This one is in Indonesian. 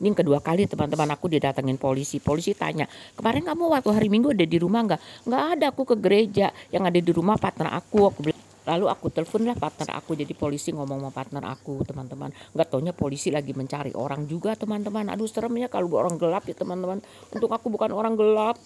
Ini kedua kali teman-teman aku didatengin polisi. Polisi tanya, kemarin kamu waktu hari Minggu ada di rumah nggak? Nggak ada, aku ke gereja. Yang ada di rumah partner aku. Aku lalu aku telepon lah partner aku jadi polisi ngomong sama partner aku teman-teman nggak taunya polisi lagi mencari orang juga teman-teman aduh seremnya kalau orang gelap ya teman-teman untuk aku bukan orang gelap